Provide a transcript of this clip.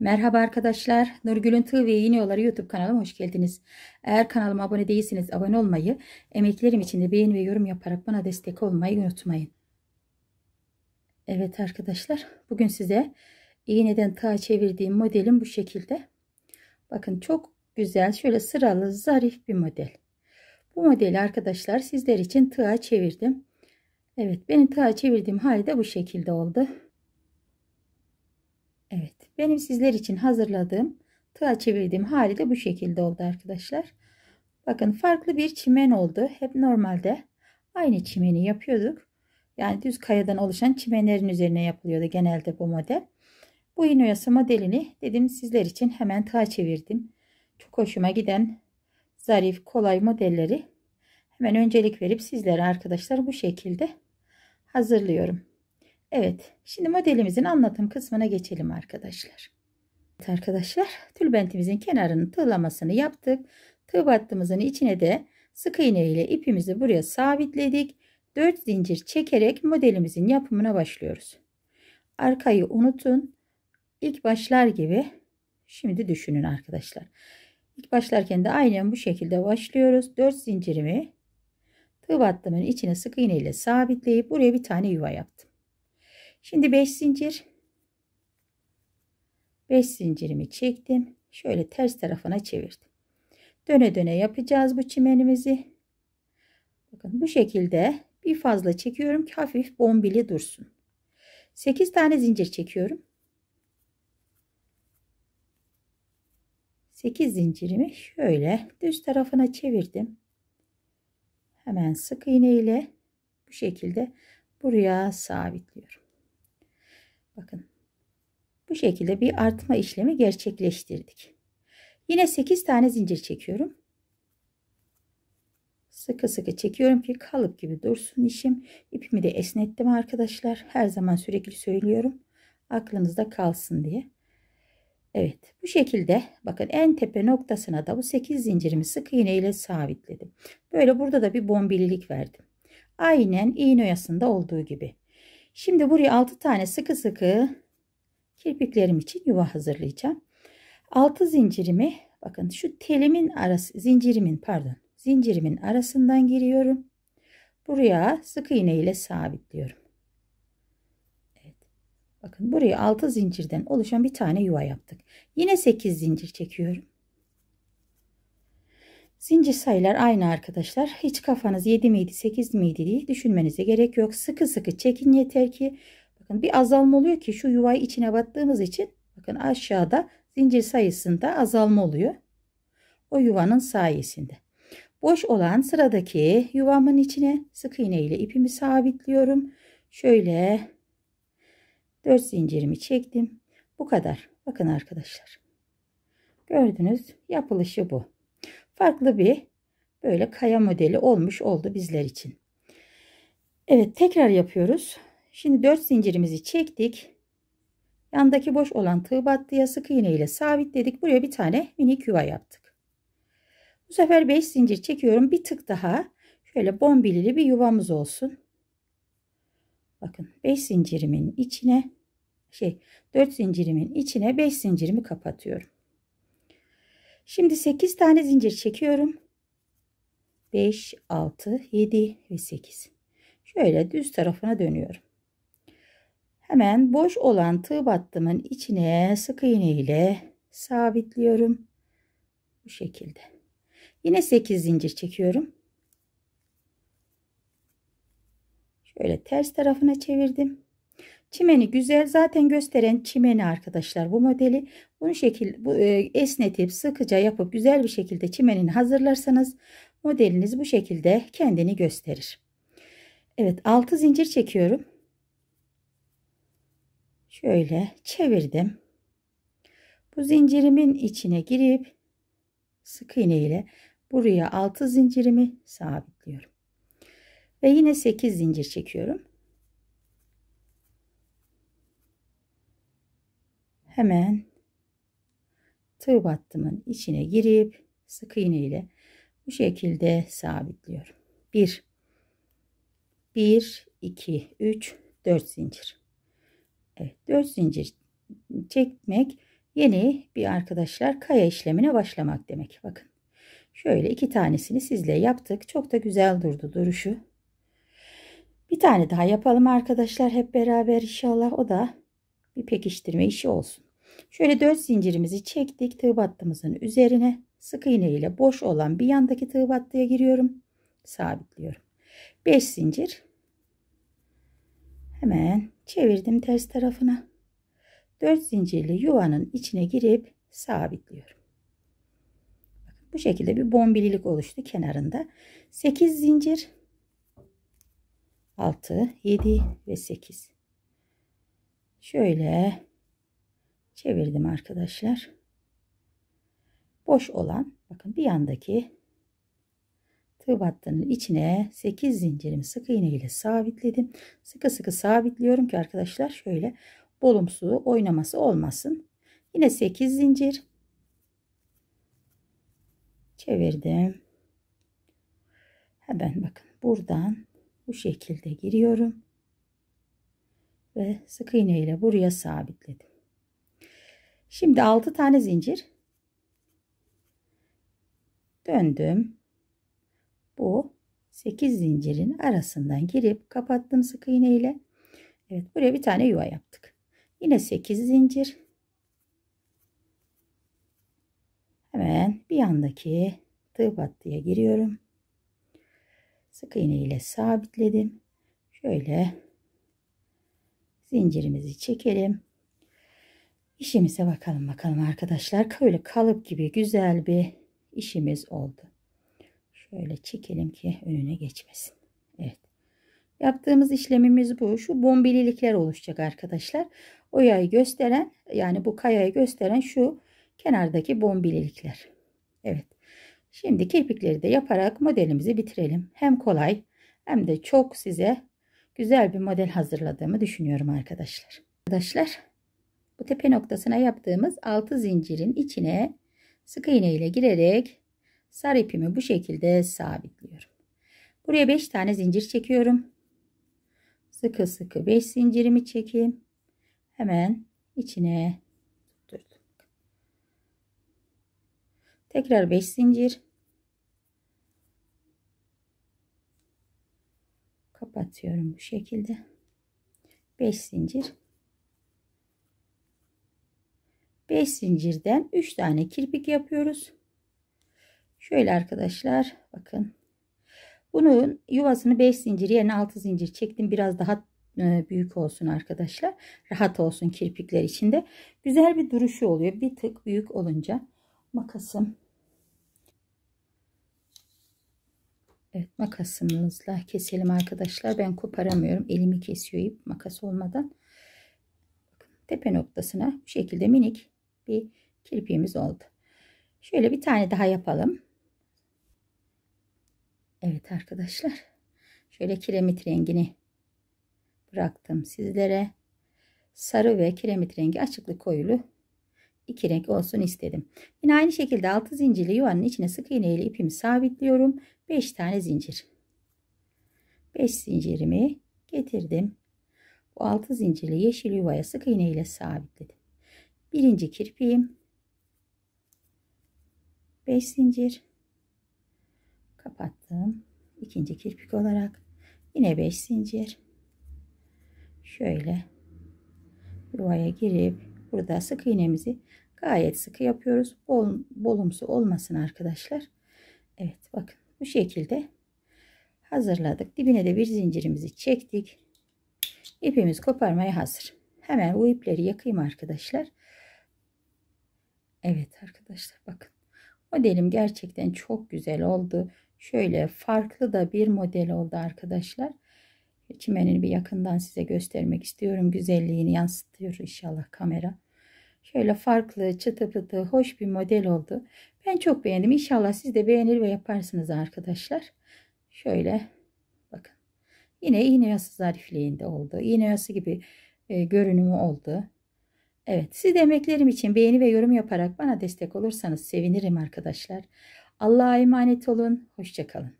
Merhaba arkadaşlar. Nurgül'ün Tığ ve Yeni YouTube kanalıma hoş geldiniz. Eğer kanalıma abone değilseniz abone olmayı, emeklerim için de beğeni ve yorum yaparak bana destek olmayı unutmayın. Evet arkadaşlar, bugün size iğneden tığa çevirdiğim modelim bu şekilde. Bakın çok güzel, şöyle sıralı, zarif bir model. Bu modeli arkadaşlar sizler için tığa çevirdim. Evet, benim tığa çevirdiğim halde bu şekilde oldu. Evet benim sizler için hazırladığım tığa çevirdiğim hali de bu şekilde oldu arkadaşlar. Bakın farklı bir çimen oldu. Hep normalde aynı çimeni yapıyorduk. Yani düz kayadan oluşan çimenlerin üzerine yapılıyordu genelde bu model. Bu inoyası modelini dedim sizler için hemen tığa çevirdim. Çok hoşuma giden zarif kolay modelleri hemen öncelik verip sizlere arkadaşlar bu şekilde hazırlıyorum. Evet şimdi modelimizin anlatım kısmına geçelim arkadaşlar. Evet arkadaşlar tülbentimizin kenarının tığlamasını yaptık. Tığ battığımızın içine de sık iğne ile ipimizi buraya sabitledik. 4 zincir çekerek modelimizin yapımına başlıyoruz. Arkayı unutun. İlk başlar gibi şimdi düşünün arkadaşlar. İlk başlarken de aynen bu şekilde başlıyoruz. 4 zincirimi tığ battığımın içine sık iğne ile sabitleyip buraya bir tane yuva yaptım. Şimdi 5 zincir 5 zincirimi çektim. Şöyle ters tarafına çevirdim. Döne döne yapacağız bu çimenimizi. Bakın bu şekilde bir fazla çekiyorum ki hafif bombili dursun. 8 tane zincir çekiyorum. 8 zincirimi şöyle düz tarafına çevirdim. Hemen sık iğne ile bu şekilde buraya sabitliyorum. Bakın bu şekilde bir artma işlemi gerçekleştirdik. Yine 8 tane zincir çekiyorum. Sıkı sıkı çekiyorum ki kalıp gibi dursun işim. İpimi de esnettim arkadaşlar. Her zaman sürekli söylüyorum. Aklınızda kalsın diye. Evet bu şekilde bakın en tepe noktasına da bu 8 zincirimi sık iğne ile sabitledim. Böyle burada da bir bombillik verdim. Aynen iğne oyasında olduğu gibi. Şimdi buraya 6 tane sıkı sıkı kirpiklerim için yuva hazırlayacağım. 6 zincirimi bakın şu telimin arası zincirimin pardon zincirimin arasından giriyorum. Buraya sık iğne ile sabitliyorum. Evet. Bakın buraya 6 zincirden oluşan bir tane yuva yaptık. Yine 8 zincir çekiyorum. Zincir sayılar aynı arkadaşlar. Hiç kafanız 7 miydi 8 miydi diye düşünmenize gerek yok. Sıkı sıkı çekin yeter ki. Bakın bir azalma oluyor ki şu yuvayı içine battığımız için bakın aşağıda zincir sayısında azalma oluyor. O yuvanın sayesinde. Boş olan sıradaki yuvamın içine sık iğne ile ipimi sabitliyorum. Şöyle 4 zincirimi çektim. Bu kadar. Bakın arkadaşlar. Gördünüz yapılışı bu farklı bir böyle kaya modeli olmuş oldu bizler için. Evet tekrar yapıyoruz. Şimdi 4 zincirimizi çektik. Yandaki boş olan tığ battıya sık iğne ile sabitledik. Buraya bir tane minik yuva yaptık. Bu sefer 5 zincir çekiyorum. Bir tık daha şöyle bombilili bir yuvamız olsun. Bakın 5 zincirimin içine şey 4 zincirimin içine 5 zincirimi kapatıyorum. Şimdi 8 tane zincir çekiyorum. 5, 6, 7 ve 8. Şöyle düz tarafına dönüyorum. Hemen boş olan tığ battımın içine sık iğne ile sabitliyorum. Bu şekilde. Yine 8 zincir çekiyorum. Şöyle ters tarafına çevirdim. Çimeni güzel zaten gösteren çimeni arkadaşlar bu modeli. Bunu şekil bu e, esnetip sıkıca yapıp güzel bir şekilde çimenini hazırlarsanız modeliniz bu şekilde kendini gösterir. Evet 6 zincir çekiyorum. Şöyle çevirdim. Bu zincirimin içine girip sık iğne ile buraya 6 zincirimi sabitliyorum. Ve yine 8 zincir çekiyorum. hemen tığ battımın içine girip sık iğne ile bu şekilde sabitliyorum. 1 1 2 3 4 zincir. Evet 4 zincir çekmek yeni bir arkadaşlar kaya işlemine başlamak demek. Bakın. Şöyle iki tanesini sizle yaptık. Çok da güzel durdu duruşu. Bir tane daha yapalım arkadaşlar hep beraber inşallah o da bir pekiştirme işi olsun. Şöyle 4 zincirimizi çektik. Tığ battığımızın üzerine sık iğne ile boş olan bir yandaki tığ battıya giriyorum. Sabitliyorum. 5 zincir. Hemen çevirdim ters tarafına. 4 zincirli yuvanın içine girip sabitliyorum. Bu şekilde bir bombililik oluştu kenarında. 8 zincir 6, 7 ve 8. Şöyle çevirdim arkadaşlar. Boş olan bakın bir yandaki tığ battığının içine 8 zincirimi sık iğne ile sabitledim. Sıkı sıkı sabitliyorum ki arkadaşlar şöyle bolumsu oynaması olmasın. Yine 8 zincir çevirdim. Hemen bakın buradan bu şekilde giriyorum ve sık iğne ile buraya sabitledim. Şimdi 6 tane zincir döndüm. Bu 8 zincirin arasından girip kapattım sık iğne ile. Evet buraya bir tane yuva yaptık. Yine 8 zincir. Hemen bir yandaki tığ battıya giriyorum. Sık iğne ile sabitledim. Şöyle zincirimizi çekelim. İşimize bakalım bakalım arkadaşlar. Böyle kalıp gibi güzel bir işimiz oldu. Şöyle çekelim ki önüne geçmesin. Evet. Yaptığımız işlemimiz bu. Şu bombelilikler oluşacak arkadaşlar. O yayı gösteren yani bu kayayı gösteren şu kenardaki bombelilikler. Evet. Şimdi kirpikleri de yaparak modelimizi bitirelim. Hem kolay hem de çok size güzel bir model hazırladığımı düşünüyorum arkadaşlar. Arkadaşlar bu tepe noktasına yaptığımız altı zincirin içine sık iğne ile girerek sarı ipimi bu şekilde sabitliyorum. Buraya 5 tane zincir çekiyorum. Sıkı sıkı 5 zincirimi çekeyim. Hemen içine tutturdum. Tekrar 5 zincir. Kapatıyorum bu şekilde. 5 zincir 5 zincirden 3 tane kirpik yapıyoruz. Şöyle arkadaşlar bakın. Bunun yuvasını 5 zincir yerine 6 zincir çektim. Biraz daha e, büyük olsun arkadaşlar. Rahat olsun kirpikler içinde. Güzel bir duruşu oluyor. Bir tık büyük olunca makasım. Evet makasımızla keselim arkadaşlar. Ben koparamıyorum. Elimi kesiyor ip makas olmadan. tepe noktasına bu şekilde minik bir kirpiğimiz oldu. Şöyle bir tane daha yapalım. Evet arkadaşlar. Şöyle kiremit rengini bıraktım sizlere. Sarı ve kiremit rengi açıklı koyulu iki renk olsun istedim. Yine aynı şekilde 6 zincirli yuvanın içine sık iğne ile ipimi sabitliyorum. 5 tane zincir. 5 zincirimi getirdim. Bu 6 zincirli yeşil yuvaya sık iğne ile sabitledim birinci kirpiğim 5 zincir kapattım ikinci kirpik olarak yine 5 zincir şöyle yuvaya girip burada sık iğnemizi gayet sıkı yapıyoruz Bol, bolumsu olmasın arkadaşlar Evet bakın bu şekilde hazırladık dibine de bir zincirimizi çektik ipimiz koparmaya hazır hemen bu ipleri yakayım arkadaşlar Evet arkadaşlar bakın. Modelim gerçekten çok güzel oldu. Şöyle farklı da bir model oldu arkadaşlar. Çimenini bir yakından size göstermek istiyorum. Güzelliğini yansıtıyor inşallah kamera. Şöyle farklı, çıtı pıtı, hoş bir model oldu. Ben çok beğendim. İnşallah siz de beğenir ve yaparsınız arkadaşlar. Şöyle bakın. Yine iğne yası zarifliğinde oldu. İğne yası gibi e, görünümü oldu. Evet siz emeklerim için beğeni ve yorum yaparak bana destek olursanız sevinirim arkadaşlar. Allah'a emanet olun. Hoşçakalın.